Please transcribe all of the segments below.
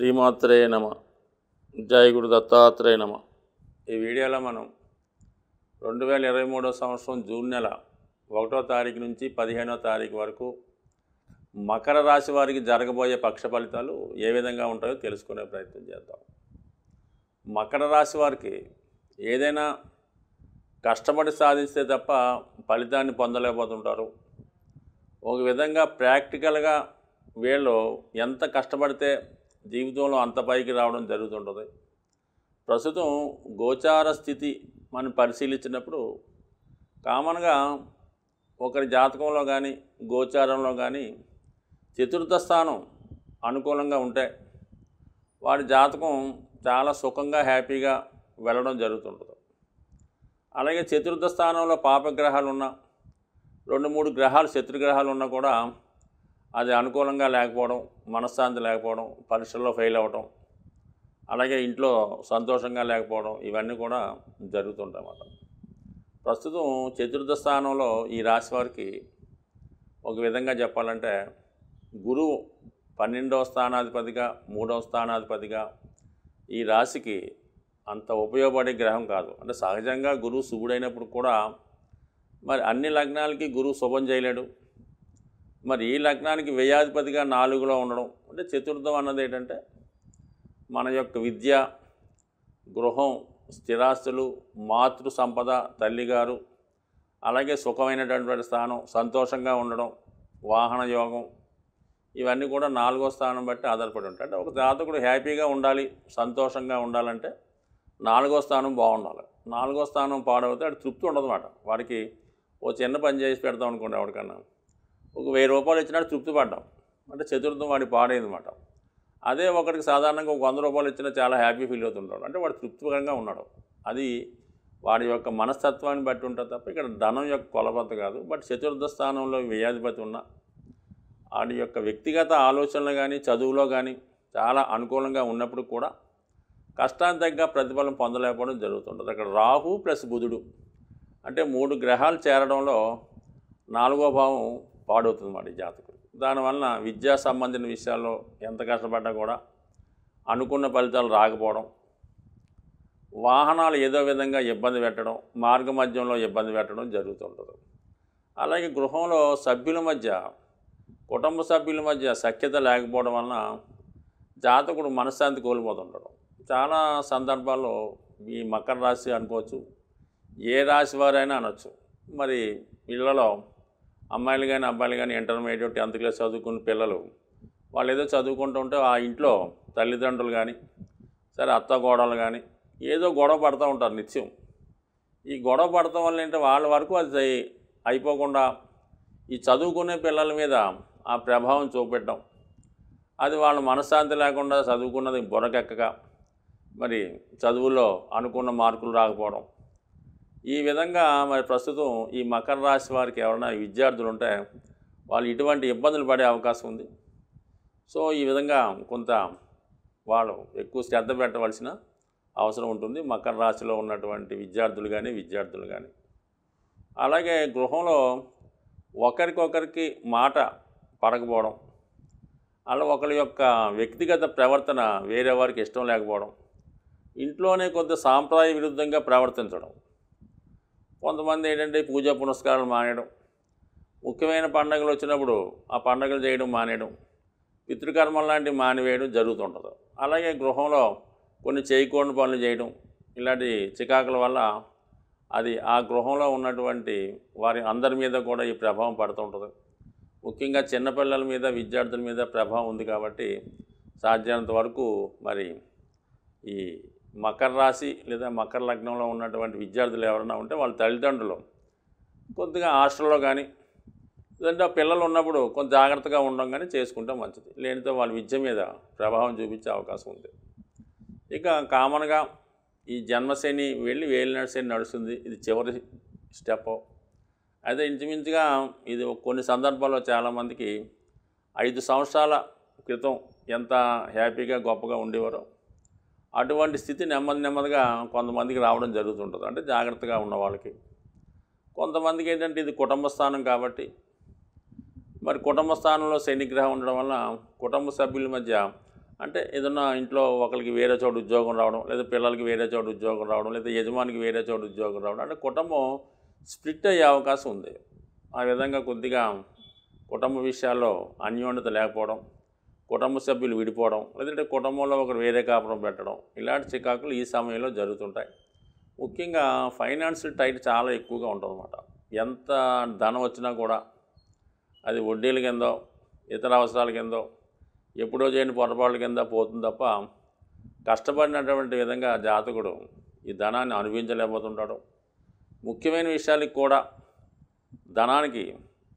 శ్రీమాత్రేయ నమ జయ గురు దత్తాత్రేయ నమ ఈ వీడియోలో మనం రెండు వేల ఇరవై మూడో సంవత్సరం జూన్ నెల ఒకటో తారీఖు నుంచి పదిహేనో తారీఖు వరకు మకర రాశి వారికి జరగబోయే పక్ష ఫలితాలు ఏ విధంగా ఉంటాయో తెలుసుకునే ప్రయత్నం చేద్దాం మకర రాశి వారికి ఏదైనా కష్టపడి సాధిస్తే తప్ప ఫలితాన్ని పొందలేకపోతుంటారు ఒక విధంగా ప్రాక్టికల్గా వీళ్ళు ఎంత కష్టపడితే జీవితంలో అంత పైకి రావడం జరుగుతుంటుంది ప్రస్తుతం గోచార స్థితి మనం పరిశీలించినప్పుడు కామన్గా ఒకరి జాతకంలో కానీ గోచారంలో కానీ చతుర్థ స్థానం అనుకూలంగా ఉంటే వాడి జాతకం చాలా సుఖంగా హ్యాపీగా వెళ్ళడం జరుగుతుంటుంది అలాగే చతుర్థ స్థానంలో పాపగ్రహాలు ఉన్న రెండు మూడు గ్రహాలు శత్రుగ్రహాలు ఉన్నా కూడా అది అనుకూలంగా లేకపోవడం మనశ్శాంతి లేకపోవడం పరీక్షల్లో ఫెయిల్ అవ్వటం అలాగే ఇంట్లో సంతోషంగా లేకపోవడం ఇవన్నీ కూడా జరుగుతుంటాయి ప్రస్తుతం చతుర్థ స్థానంలో ఈ రాశి వారికి ఒక విధంగా చెప్పాలంటే గురువు పన్నెండవ స్థానాధిపతిగా మూడవ స్థానాధిపతిగా ఈ రాశికి అంత ఉపయోగపడే గ్రహం కాదు అంటే సహజంగా గురువు శుభుడైనప్పుడు కూడా మరి అన్ని లగ్నాలకి గురువు శుభం చేయలేడు మరి ఈ లగ్నానికి వ్యయాధిపతిగా నాలుగులో ఉండడం అంటే చతుర్థం అన్నది ఏంటంటే మన యొక్క విద్య గృహం స్థిరాస్తులు మాతృ సంపద తల్లిగారు అలాగే సుఖమైనటువంటి స్థానం సంతోషంగా ఉండడం వాహన యోగం ఇవన్నీ కూడా నాలుగో స్థానం బట్టి ఆధారపడి ఉంటాయి అంటే ఒక జాతకుడు హ్యాపీగా ఉండాలి సంతోషంగా ఉండాలంటే నాలుగో స్థానం బాగుండాలి నాలుగో స్థానం పాడవుతే అది తృప్తి ఉండదు అన్నమాట వాడికి ఓ చిన్న పని చేసి పెడతాం అనుకోండి ఎవరికన్నా ఒక వెయ్యి రూపాయలు ఇచ్చినా తృప్తి పడ్డాం అంటే చతుర్థం వాడి పాడైందన్నమాట అదే ఒకరికి సాధారణంగా ఒక వంద రూపాయలు ఇచ్చినా చాలా హ్యాపీ ఫీల్ అవుతుంటాడు అంటే వాడు తృప్తికరంగా ఉన్నాడు అది వాడి యొక్క మనస్తత్వాన్ని బట్టి ఉంటుంది తప్ప ఇక్కడ ధనం యొక్క కొలబద్ద కాదు బట్ చతుర్థ స్థానంలో వ్యయాధిపతి ఉన్న వాడి యొక్క వ్యక్తిగత ఆలోచనలు కానీ చదువులో కానీ చాలా అనుకూలంగా ఉన్నప్పుడు కూడా కష్టానికి తగ్గ ప్రతిఫలం పొందలేకపోవడం జరుగుతుంటుంది అక్కడ రాహు ప్లస్ బుధుడు అంటే మూడు గ్రహాలు చేరడంలో నాలుగో భావం పాడవుతుంది మాట ఈ జాతకుడు దానివలన విద్యా సంబంధించిన విషయాల్లో ఎంత కష్టపడ్డా కూడా అనుకున్న ఫలితాలు రాకపోవడం వాహనాలు ఏదో విధంగా ఇబ్బంది పెట్టడం మార్గ మధ్యంలో ఇబ్బంది పెట్టడం జరుగుతుంటుంది అలాగే గృహంలో సభ్యుల మధ్య కుటుంబ సభ్యుల మధ్య సఖ్యత లేకపోవడం వలన జాతకుడు మనశ్శాంతి కోల్పోతుండడం చాలా సందర్భాల్లో ఈ మకర రాశి అనుకోవచ్చు ఏ రాశి వారైనా అనొచ్చు మరి ఇళ్లలో అమ్మాయిలు కానీ అబ్బాయిలు కానీ ఇంటర్మీడియట్ టెన్త్ క్లాస్ చదువుకున్న పిల్లలు వాళ్ళు ఏదో చదువుకుంటూ ఉంటే ఆ ఇంట్లో తల్లిదండ్రులు కానీ సరే అత్త గోడలు కానీ ఏదో గొడవ పడుతూ ఉంటారు నిత్యం ఈ గొడవ పడటం వల్ల ఏంటంటే వాళ్ళ వరకు అది అయిపోకుండా ఈ చదువుకునే పిల్లల మీద ఆ ప్రభావం చూపెట్టడం అది వాళ్ళ మనశ్శాంతి లేకుండా చదువుకున్నది బుర్రకెక్కక మరి చదువులో అనుకున్న మార్కులు రాకపోవడం ఈ విధంగా మరి ప్రస్తుతం ఈ మకర రాశి వారికి ఎవరైనా విద్యార్థులు ఉంటే వాళ్ళు ఇటువంటి ఇబ్బందులు పడే అవకాశం ఉంది సో ఈ విధంగా కొంత వాళ్ళు ఎక్కువ శ్రద్ధ పెట్టవలసిన అవసరం ఉంటుంది మకర రాశిలో ఉన్నటువంటి విద్యార్థులు కానీ విద్యార్థులు కానీ అలాగే గృహంలో ఒకరికొకరికి మాట పడకపోవడం అలా ఒకరి యొక్క వ్యక్తిగత ప్రవర్తన వేరే వారికి ఇష్టం లేకపోవడం ఇంట్లోనే కొంత సాంప్రదాయ విరుద్ధంగా ప్రవర్తించడం కొంతమంది ఏంటంటే పూజా పునస్కారాలు మానేయడం ముఖ్యమైన పండగలు వచ్చినప్పుడు ఆ పండగలు చేయడం మానేయడం పితృకర్మం లాంటివి మానివేయడం జరుగుతుంటుంది అలాగే గృహంలో కొన్ని చేయకూడని పనులు చేయడం ఇలాంటి చికాకుల వల్ల అది ఆ గృహంలో ఉన్నటువంటి వారి అందరి మీద కూడా ఈ ప్రభావం పడుతుంటుంది ముఖ్యంగా చిన్నపిల్లల మీద విద్యార్థుల మీద ప్రభావం ఉంది కాబట్టి సాధ్యమైనంత వరకు మరి ఈ మకర రాశి లేదా మకర లగ్నంలో ఉన్నటువంటి విద్యార్థులు ఎవరైనా ఉంటే వాళ్ళ తల్లిదండ్రులు కొద్దిగా హాస్టల్లో కానీ లేదంటే పిల్లలు ఉన్నప్పుడు కొంత జాగ్రత్తగా ఉండడం కానీ చేసుకుంటే మంచిది లేనితో వాళ్ళ విద్య మీద ప్రభావం చూపించే అవకాశం ఉంది ఇక కామన్గా ఈ జన్మశని వెళ్ళి వేలినాడు శని నడుస్తుంది ఇది చివరి స్టెప్ అయితే ఇంచుమించుగా ఇది కొన్ని సందర్భాల్లో చాలామందికి ఐదు సంవత్సరాల క్రితం ఎంత హ్యాపీగా గొప్పగా ఉండేవారో అటువంటి స్థితి నెమ్మది నెమ్మదిగా కొంతమందికి రావడం జరుగుతుంటుంది అంటే జాగ్రత్తగా ఉన్న వాళ్ళకి కొంతమందికి ఏంటంటే ఇది కుటుంబ స్థానం కాబట్టి మరి కుటుంబ స్థానంలో శనిగ్రహం ఉండడం వల్ల కుటుంబ సభ్యుల మధ్య అంటే ఏదన్నా ఇంట్లో ఒకరికి వేరే చోటు ఉద్యోగం రావడం లేదా పిల్లలకి వేరే చోటు ఉద్యోగం రావడం లేదా యజమానికి వేరే చోటు ఉద్యోగం రావడం అంటే కుటుంబం స్ప్లిట్ అయ్యే అవకాశం ఉంది ఆ విధంగా కొద్దిగా కుటుంబ విషయాల్లో అన్యోన్యత లేకపోవడం కుటుంబ సభ్యులు విడిపోవడం లేదంటే కుటుంబంలో ఒకరు వేరే కాపురం పెట్టడం ఇలాంటి చికాకులు ఈ సమయంలో జరుగుతుంటాయి ముఖ్యంగా ఫైనాన్స్ టైట్ చాలా ఎక్కువగా ఉంటుందన్నమాట ఎంత ధనం వచ్చినా కూడా అది వడ్డీల కిందో ఇతర అవసరాల కిందో ఎప్పుడో చేయని పొరపాట్ల కింద పోతుంది తప్ప కష్టపడినటువంటి విధంగా జాతకుడు ఈ ధనాన్ని అనుభవించలేకపోతుంటాడు ముఖ్యమైన విషయాలకు కూడా ధనానికి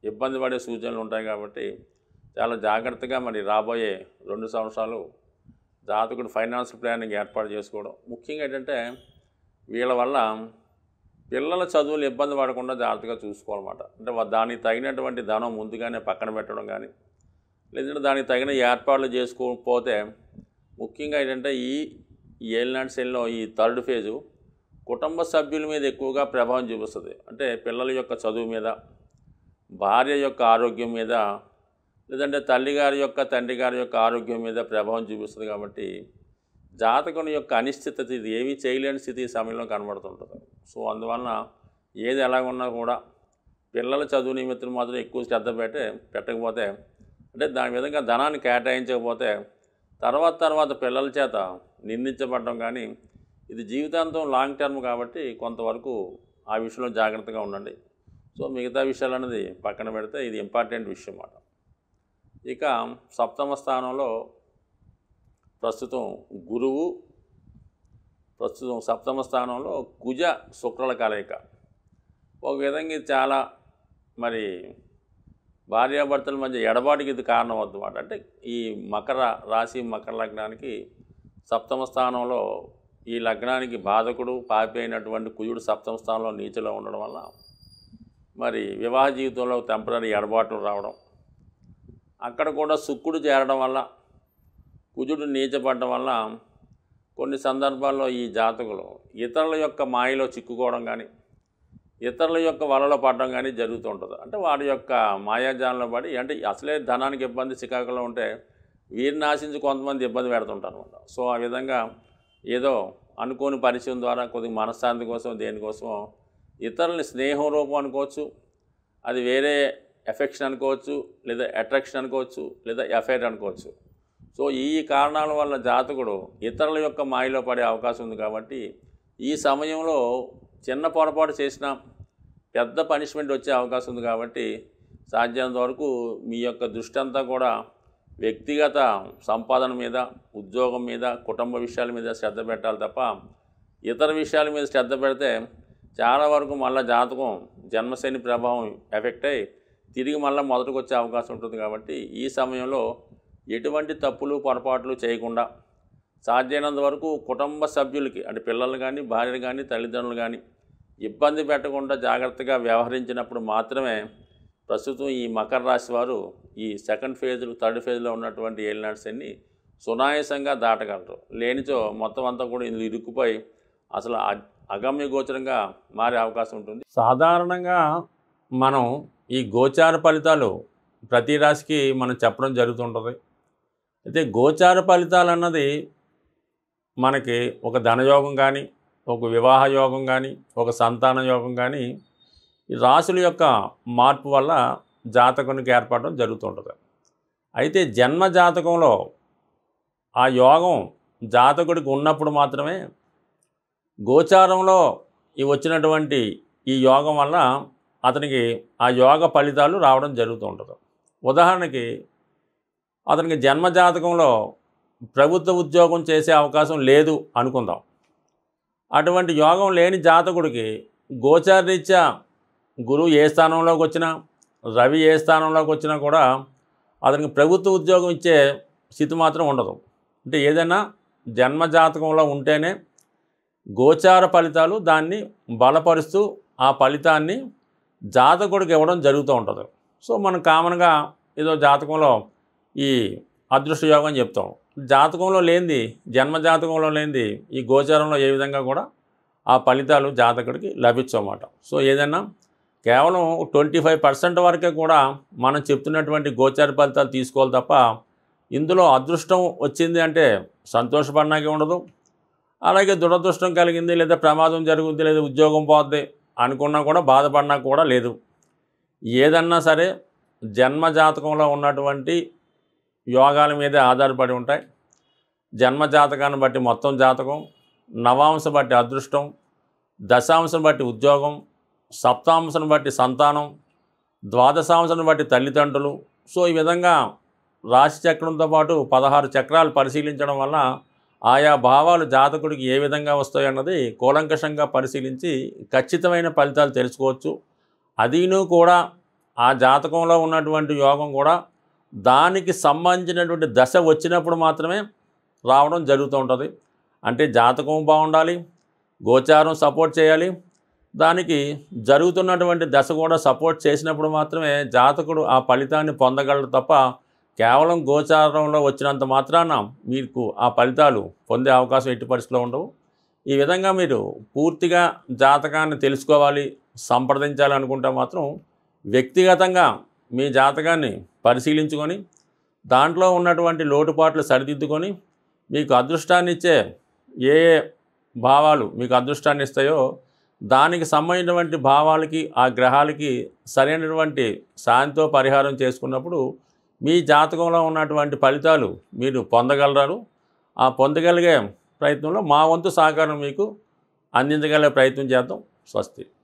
ఇబ్బంది పడే సూచనలు ఉంటాయి కాబట్టి చాలా జాగ్రత్తగా మరి రాబోయే రెండు సంవత్సరాలు జాతకుడు ఫైనాన్స్ ప్లానింగ్ ఏర్పాటు చేసుకోవడం ముఖ్యంగా ఏంటంటే వీళ్ళ వల్ల పిల్లల చదువులు ఇబ్బంది పడకుండా జాగ్రత్తగా చూసుకోవాలన్నమాట అంటే దానికి తగినటువంటి ధనం ముందుగానే పక్కన పెట్టడం కానీ లేదంటే దానికి తగిన ఏర్పాట్లు చేసుకోకపోతే ముఖ్యంగా ఏంటంటే ఈ ఏలినాటి సెల్లో ఈ థర్డ్ ఫేజు కుటుంబ సభ్యుల మీద ఎక్కువగా ప్రభావం చూపిస్తుంది అంటే పిల్లల యొక్క చదువు మీద భార్య యొక్క ఆరోగ్యం మీద లేదంటే తల్లిగారి యొక్క తండ్రి గారి యొక్క ఆరోగ్యం మీద ప్రభావం చూపిస్తుంది కాబట్టి జాతకుని యొక్క అనిశ్చిత ఇది ఏమీ చేయలేని స్థితి సమయంలో కనబడుతుంటుంది సో అందువలన ఏది ఎలాగున్నా కూడా పిల్లల చదువు నిమిత్తం మాత్రం ఎక్కువ శ్రద్ధ పెట్టే పెట్టకపోతే అంటే దాని విధంగా ధనాన్ని కేటాయించకపోతే తర్వాత తర్వాత పిల్లల చేత నిందించబడడం కానీ ఇది జీవితాంతం లాంగ్ టర్మ్ కాబట్టి కొంతవరకు ఆ విషయంలో జాగ్రత్తగా ఉండండి సో మిగతా విషయాలు అనేది పక్కన పెడితే ఇది ఇంపార్టెంట్ విషయం అన్నమాట ఇక సప్తమ స్థానంలో ప్రస్తుతం గురువు ప్రస్తుతం సప్తమ స్థానంలో కుజ శుక్రల కలయిక ఒక విధంగా ఇది చాలా మరి భార్యాభర్తల మధ్య ఎడబాటుకి ఇది కారణం అవుతుందన్నమాట అంటే ఈ మకర రాశి మకర లగ్నానికి సప్తమ స్థానంలో ఈ లగ్నానికి బాధకుడు పాపి అయినటువంటి కుజుడు సప్తమ స్థానంలో నీచలో ఉండడం వల్ల మరి వివాహ జీవితంలో టెంపరీ ఎడబాటు రావడం అక్కడ కూడా శుక్రుడు చేరడం వల్ల కుజుడు నీచపడడం వల్ల కొన్ని సందర్భాల్లో ఈ జాతకులు ఇతరుల యొక్క మాయలో చిక్కుకోవడం కానీ ఇతరుల యొక్క వలలో పడడం కానీ జరుగుతుంటుంది అంటే వారి యొక్క మాయాజాలంలో పడి అంటే అసలే ధనానికి ఇబ్బంది చికాకులో ఉంటే వీరిని ఆశించి కొంతమంది ఇబ్బంది పెడుతుంటారు అనమాట సో ఆ విధంగా ఏదో అనుకోని పరిచయం ద్వారా కొద్దిగా మనశ్శాంతి కోసం దేనికోసం ఇతరులని స్నేహం రూపం అనుకోవచ్చు అది వేరే ఎఫెక్షన్ అనుకోవచ్చు లేదా అట్రాక్షన్ అనుకోవచ్చు లేదా ఎఫైర్ అనుకోవచ్చు సో ఈ కారణాల వల్ల జాతకుడు ఇతరుల యొక్క మాయలో పడే అవకాశం ఉంది కాబట్టి ఈ సమయంలో చిన్న పొరపాటు చేసిన పెద్ద పనిష్మెంట్ వచ్చే అవకాశం ఉంది కాబట్టి సాధ్యమైనంత వరకు మీ యొక్క దృష్టి అంతా కూడా వ్యక్తిగత సంపాదన మీద ఉద్యోగం మీద కుటుంబ విషయాల మీద శ్రద్ధ పెట్టాలి తప్ప ఇతర విషయాల మీద శ్రద్ధ పెడితే చాలా వరకు మళ్ళీ జాతకం జన్మశని ప్రభావం ఎఫెక్ట్ అయ్యి తిరిగి మళ్ళీ మొదటికి వచ్చే అవకాశం ఉంటుంది కాబట్టి ఈ సమయంలో ఎటువంటి తప్పులు పొరపాట్లు చేయకుండా సాధ్యమైనంత వరకు కుటుంబ సభ్యులకి అంటే పిల్లలు కానీ భార్యలు కానీ తల్లిదండ్రులు కానీ ఇబ్బంది పెట్టకుండా జాగ్రత్తగా వ్యవహరించినప్పుడు మాత్రమే ప్రస్తుతం ఈ మకర రాశి వారు ఈ సెకండ్ ఫేజ్లు థర్డ్ ఫేజ్లో ఉన్నటువంటి ఏలినాట్స్ అన్ని సునాయాసంగా దాటగలరు లేనిచో మొత్తం అంతా కూడా ఇందులో ఇరుక్కుపోయి అసలు అగమ్య గోచరంగా మారే అవకాశం ఉంటుంది సాధారణంగా మనం ఈ గోచార ఫలితాలు ప్రతి రాశికి మనం చెప్పడం జరుగుతుంటుంది అయితే గోచార ఫలితాలు అన్నది మనకి ఒక ధనయోగం కానీ ఒక వివాహ యోగం కానీ ఒక సంతాన యోగం కానీ ఈ రాశుల యొక్క మార్పు వల్ల జాతకునికి ఏర్పడడం జరుగుతుంటుంది అయితే జన్మ జాతకంలో ఆ యోగం జాతకుడికి ఉన్నప్పుడు మాత్రమే గోచారంలో ఈ వచ్చినటువంటి ఈ యోగం వల్ల అతనికి ఆ యోగ ఫలితాలు రావడం జరుగుతూ ఉంటుంది ఉదాహరణకి అతనికి జన్మజాతకంలో ప్రభుత్వ ఉద్యోగం చేసే అవకాశం లేదు అనుకుందాం అటువంటి యోగం లేని జాతకుడికి గోచారరీత్యా గురువు ఏ స్థానంలోకి వచ్చినా రవి ఏ స్థానంలోకి వచ్చినా కూడా అతనికి ప్రభుత్వ ఉద్యోగం ఇచ్చే స్థితి మాత్రం ఉండదు అంటే ఏదైనా జన్మజాతకంలో ఉంటేనే గోచార ఫలితాలు దాన్ని బలపరుస్తూ ఆ ఫలితాన్ని జాతకుడికి ఇవ్వడం జరుగుతూ ఉంటుంది సో మనం కామన్గా ఏదో జాతకంలో ఈ అదృష్ట యోగం చెప్తాం జాతకంలో లేనిది జన్మ జాతకంలో లేనిది ఈ గోచారంలో ఏ విధంగా కూడా ఆ ఫలితాలు జాతకుడికి లభించమాట సో ఏదైనా కేవలం ట్వంటీ ఫైవ్ పర్సెంట్ వరకే కూడా మనం చెప్తున్నటువంటి గోచార ఫలితాలు తీసుకోవాలి తప్ప ఇందులో అదృష్టం వచ్చింది అంటే సంతోషపడినాకే ఉండదు అలాగే దురదృష్టం కలిగింది లేదా ప్రమాదం జరుగుద్ది లేదా ఉద్యోగం పోద్ది అనుకున్నా కూడా బాధపడినా కూడా లేదు ఏదన్నా సరే జన్మ జాతకంలో ఉన్నటువంటి యోగాల మీదే ఆధారపడి ఉంటాయి జన్మ జాతకాన్ని బట్టి మొత్తం జాతకం నవాంశం బట్టి అదృష్టం దశాంశం బట్టి ఉద్యోగం సప్తాంశం బట్టి సంతానం ద్వాదశాంశం బట్టి తల్లిదండ్రులు సో ఈ విధంగా రాశి చక్రంతో పాటు పదహారు చక్రాలు పరిశీలించడం వల్ల ఆయా భావాలు జాతకుడికి ఏ విధంగా వస్తాయన్నది కూలంకషంగా పరిశీలించి ఖచ్చితమైన ఫలితాలు తెలుసుకోవచ్చు అదీను కూడా ఆ జాతకంలో ఉన్నటువంటి యోగం కూడా దానికి సంబంధించినటువంటి దశ వచ్చినప్పుడు మాత్రమే రావడం జరుగుతూ ఉంటుంది అంటే జాతకం బాగుండాలి గోచారం సపోర్ట్ చేయాలి దానికి జరుగుతున్నటువంటి దశ కూడా సపోర్ట్ చేసినప్పుడు మాత్రమే జాతకుడు ఆ ఫలితాన్ని పొందగలడు తప్ప కేవలం గోచారంలో వచ్చినంత మాత్రాన మీకు ఆ ఫలితాలు పొందే అవకాశం ఎట్టి పరిస్థితిలో ఉండవు ఈ విధంగా మీరు పూర్తిగా జాతకాన్ని తెలుసుకోవాలి సంప్రదించాలి అనుకుంటే మాత్రం వ్యక్తిగతంగా మీ జాతకాన్ని పరిశీలించుకొని దాంట్లో ఉన్నటువంటి లోటుపాట్లు సరిదిద్దుకొని మీకు అదృష్టాన్ని ఇచ్చే ఏ ఏ భావాలు మీకు అదృష్టాన్ని ఇస్తాయో దానికి సంబంధించినటువంటి భావాలకి ఆ గ్రహాలకి సరైనటువంటి శాంతితో పరిహారం చేసుకున్నప్పుడు మీ జాతకంలో ఉన్నటువంటి ఫలితాలు మీరు పొందగలరు ఆ పొందగలిగే ప్రయత్నంలో మా వంతు సహకారం మీకు అందించగలిగే ప్రయత్నం చేద్దాం స్వస్తి